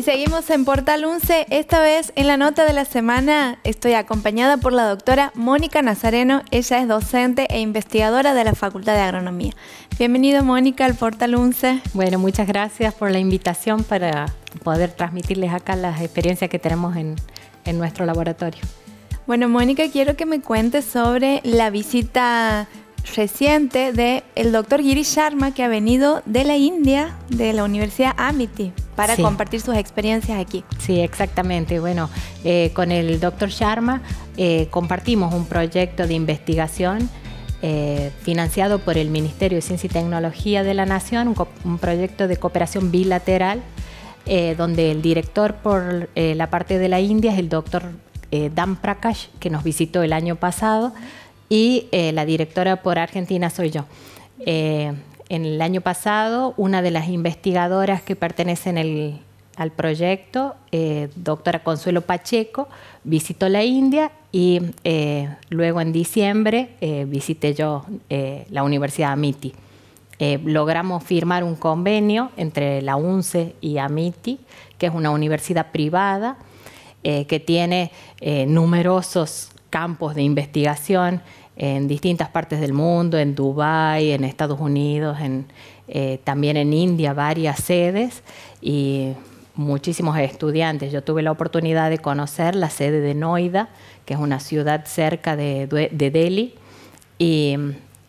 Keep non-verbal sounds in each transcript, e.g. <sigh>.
Y seguimos en Portal 11. Esta vez en la nota de la semana estoy acompañada por la doctora Mónica Nazareno. Ella es docente e investigadora de la Facultad de Agronomía. Bienvenido Mónica al Portal 11. Bueno, muchas gracias por la invitación para poder transmitirles acá las experiencias que tenemos en, en nuestro laboratorio. Bueno, Mónica, quiero que me cuentes sobre la visita reciente del el doctor Giri Sharma que ha venido de la India, de la Universidad Amity para compartir sus experiencias aquí. Sí, exactamente. Bueno, eh, con el doctor Sharma eh, compartimos un proyecto de investigación eh, financiado por el Ministerio de Ciencia y Tecnología de la Nación, un, proyecto de cooperación bilateral, donde el director por la parte de la India es el doctor Dan Prakash, que nos visitó el año pasado, y la directora por Argentina soy yo en el año pasado, una de las investigadoras que pertenecen al proyecto, eh, doctora Consuelo Pacheco, visitó la India y eh, luego en diciembre eh, visité yo la Universidad Amiti. logramos firmar un convenio entre la UNCE y Amiti, que es una universidad privada que tiene numerosos campos de investigación en distintas partes del mundo, en Dubái, en Estados Unidos, en, eh, también en India, varias sedes y muchísimos estudiantes. Yo tuve la oportunidad de conocer la sede de Noida, que es una ciudad cerca de, Delhi, y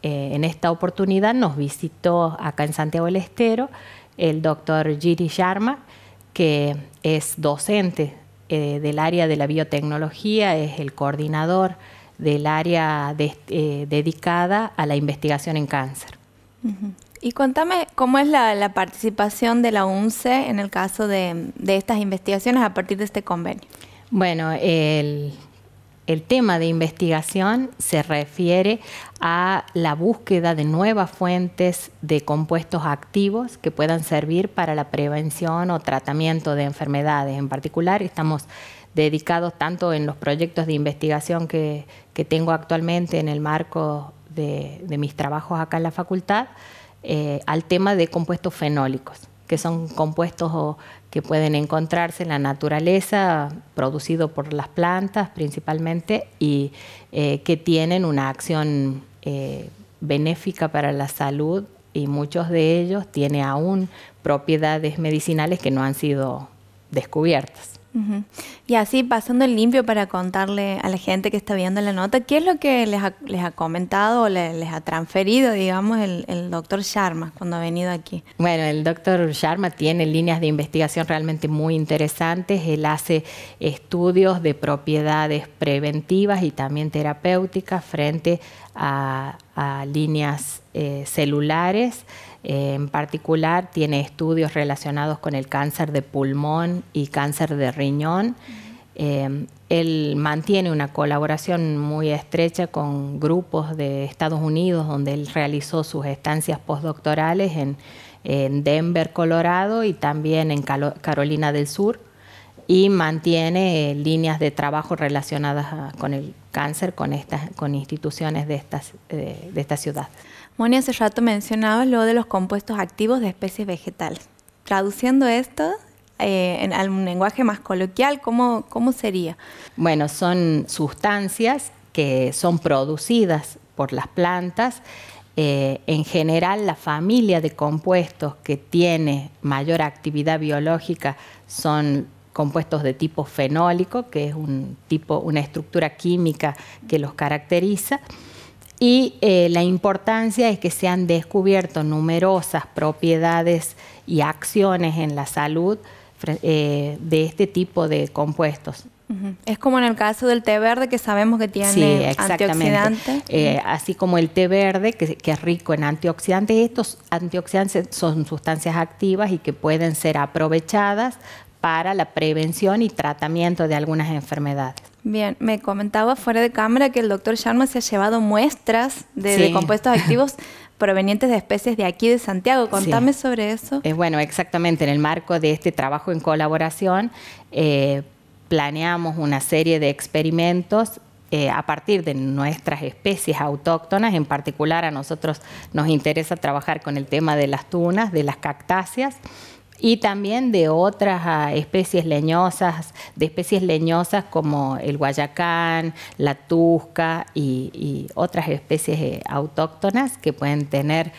eh, en esta oportunidad nos visitó acá en Santiago del Estero el doctor Giri Sharma, que es docente eh, del área de la biotecnología, es el coordinador del área eh, dedicada a la investigación en cáncer. Y contame cómo es la, participación de la UNCE en el caso de, estas investigaciones a partir de este convenio. Bueno, el tema de investigación se refiere a la búsqueda de nuevas fuentes de compuestos activos que puedan servir para la prevención o tratamiento de enfermedades. En particular, estamos dedicados tanto en los proyectos de investigación que, tengo actualmente en el marco de, mis trabajos acá en la facultad, eh, al tema de compuestos fenólicos, que son compuestos que pueden encontrarse en la naturaleza, producidos por las plantas principalmente, y eh, que tienen una acción eh, benéfica para la salud y muchos de ellos tienen aún propiedades medicinales que no han sido descubiertas. Y así, pasando el limpio para contarle a la gente que está viendo la nota, ¿qué es lo que les ha, comentado o les, ha transferido, digamos, el, doctor Sharma cuando ha venido aquí? Bueno, el doctor Sharma tiene líneas de investigación realmente muy interesantes. Él hace estudios de propiedades preventivas y también terapéuticas frente a líneas eh, celulares. Eh, en particular, tiene estudios relacionados con el cáncer de pulmón y cáncer de riñón. Eh, él mantiene una colaboración muy estrecha con grupos de Estados Unidos, donde él realizó sus estancias postdoctorales en, Denver, Colorado, y también en Carolina del Sur y mantiene líneas de trabajo relacionadas ah, con el cáncer con, instituciones de esta ciudad. Moni, hace rato mencionabas lo de los compuestos activos de especies vegetales. Traduciendo esto eh, en, un lenguaje más coloquial, ¿cómo, sería? Bueno, son sustancias que son producidas por las plantas eh, en general, la familia de compuestos que tiene mayor actividad biológica son compuestos de tipo fenólico, que es un tipo, una estructura química que los caracteriza y eh, la importancia es que se han descubierto numerosas propiedades y acciones en la salud eh, de este tipo de compuestos. Es como en el caso del té verde que sabemos que tiene antioxidantes. Eh, así como el té verde, que, es rico en antioxidantes, estos antioxidantes son sustancias activas y que pueden ser aprovechadas para la prevención y tratamiento de algunas enfermedades. Bien, me comentaba fuera de cámara que el doctor Sharma se ha llevado muestras de, compuestos activos <laughs> provenientes de especies de aquí de Santiago. Contame sobre eso. Eh, bueno, exactamente, en el marco de este trabajo en colaboración, eh, planeamos una serie de experimentos eh, a partir de nuestras especies autóctonas, en particular a nosotros nos interesa trabajar con el tema de las tunas, de las cactáceas, y también de otras ah, especies leñosas, de especies leñosas como el guayacán, la tusca y, otras especies eh, autóctonas que pueden tener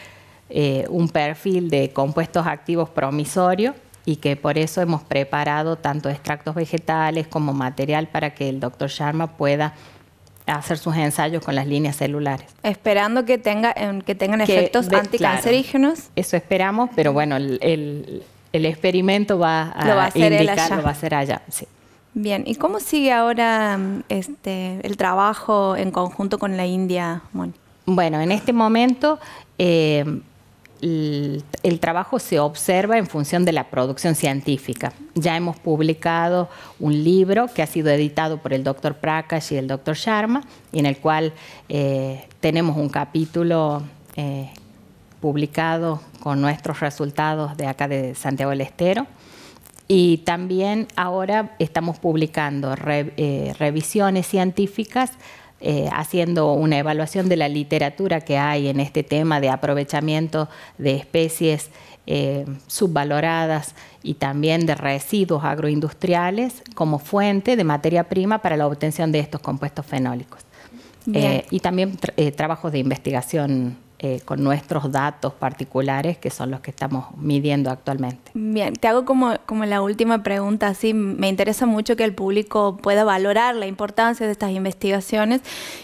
eh, un perfil de compuestos activos promisorio y que por eso hemos preparado tanto extractos vegetales como material para que el doctor Sharma pueda hacer sus ensayos con las líneas celulares. Esperando que, tenga, que tengan efectos anticancerígenos. eso esperamos, pero bueno, el, el experimento va a, va a hacer indicar, lo va a hacer allá. Sí. Bien, ¿y cómo sigue ahora este, el trabajo en conjunto con la India, Moni? Bueno, en este momento eh, el, trabajo se observa en función de la producción científica. Ya hemos publicado un libro que ha sido editado por el doctor Prakash y el doctor Sharma, en el cual eh, tenemos un capítulo eh, publicado con nuestros resultados de acá de Santiago del Estero. Y también ahora estamos publicando eh, revisiones científicas eh, haciendo una evaluación de la literatura que hay en este tema de aprovechamiento de especies eh, subvaloradas y también de residuos agroindustriales como fuente de materia prima para la obtención de estos compuestos fenólicos. y también trabajos de investigación eh, con nuestros datos particulares, que son los que estamos midiendo actualmente. Bien, te hago como, como la última pregunta, sí, me interesa mucho que el público pueda valorar la importancia de estas investigaciones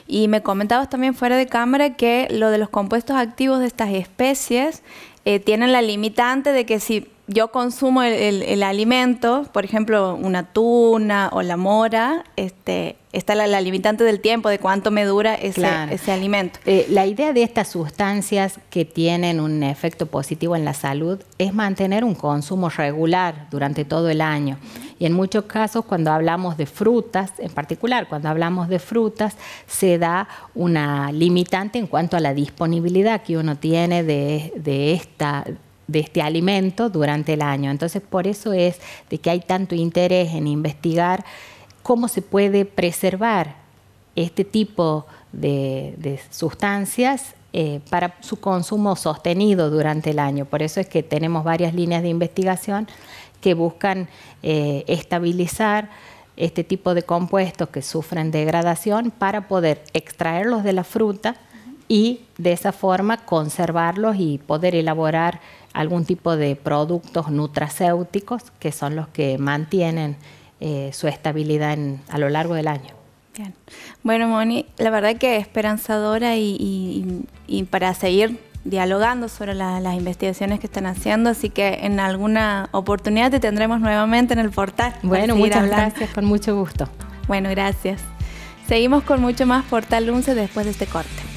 y me comentabas también fuera de cámara que lo de los compuestos activos de estas especies eh, tienen la limitante de que si yo consumo el, alimento, por ejemplo, una tuna o la mora, este, está la, limitante del tiempo, de cuánto me dura ese, alimento. Eh, la idea de estas sustancias que tienen un efecto positivo en la salud es mantener un consumo regular durante todo el año. Y en muchos casos, cuando hablamos de frutas, en particular cuando hablamos de frutas, se da una limitante en cuanto a la disponibilidad que uno tiene de esta de este alimento durante el año. Entonces, por eso es de que hay tanto interés en investigar cómo se puede preservar este tipo de, sustancias eh, para su consumo sostenido durante el año. Por eso es que tenemos varias líneas de investigación que buscan eh, estabilizar este tipo de compuestos que sufren degradación para poder extraerlos de la fruta y de esa forma conservarlos y poder elaborar algún tipo de productos nutracéuticos que son los que mantienen eh, su estabilidad a lo largo del año. Bueno, Moni, la verdad que esperanzadora y, para seguir dialogando sobre las investigaciones que están haciendo, así que en alguna oportunidad te tendremos nuevamente en el portal. Bueno, muchas gracias, con mucho gusto. Bueno, gracias. Seguimos con mucho más Portal 11 después de este corte.